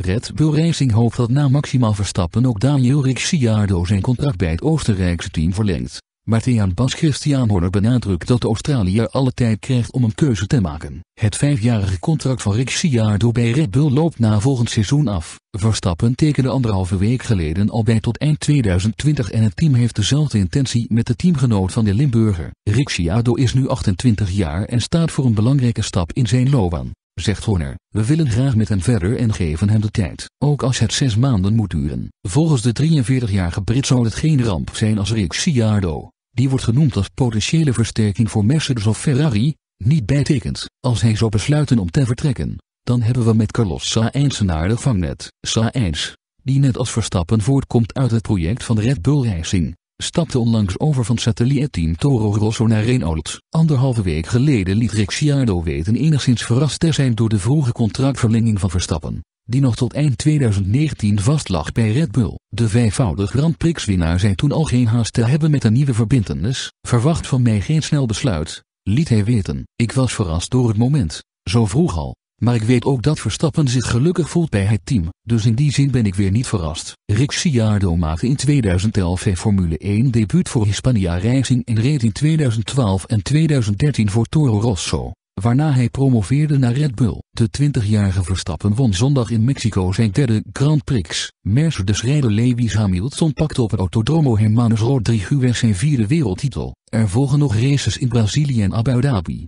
Red Bull Racing hoopt dat na maximaal Verstappen ook Daniel Ricciardo zijn contract bij het Oostenrijkse team verlengt. Maar Bas Christian Horner benadrukt dat Australië alle tijd krijgt om een keuze te maken. Het vijfjarige contract van Ricciardo bij Red Bull loopt na volgend seizoen af. Verstappen tekende anderhalve week geleden al bij tot eind 2020 en het team heeft dezelfde intentie met de teamgenoot van de Limburger. Ricciardo is nu 28 jaar en staat voor een belangrijke stap in zijn loopbaan zegt Horner. We willen graag met hem verder en geven hem de tijd, ook als het zes maanden moet duren. Volgens de 43-jarige Brit zou het geen ramp zijn als Rick Ciardo, die wordt genoemd als potentiële versterking voor Mercedes of Ferrari, niet bijtekent. Als hij zou besluiten om te vertrekken, dan hebben we met Carlos Sainz een aardig vangnet. Sainz, die net als Verstappen voortkomt uit het project van Red Bull Racing, stapte onlangs over van satellietteam Toro Rosso naar Renault. Anderhalve week geleden liet Ricciardo weten enigszins verrast te zijn door de vroege contractverlenging van Verstappen, die nog tot eind 2019 vastlag bij Red Bull. De vijfvoudig Grand Prix winnaar zei toen al geen haast te hebben met een nieuwe verbintenis, verwacht van mij geen snel besluit, liet hij weten. Ik was verrast door het moment, zo vroeg al. Maar ik weet ook dat Verstappen zich gelukkig voelt bij het team, dus in die zin ben ik weer niet verrast. Rick Ciardo maakte in 2011 zijn Formule 1 debuut voor Hispania Racing en reed in 2012 en 2013 voor Toro Rosso, waarna hij promoveerde naar Red Bull. De 20-jarige Verstappen won zondag in Mexico zijn derde Grand Prix. Mercedes-rijder Lewis Hamilton pakte op het Autodromo Hermanos Rodriguez zijn vierde wereldtitel. Er volgen nog races in Brazilië en Abu Dhabi.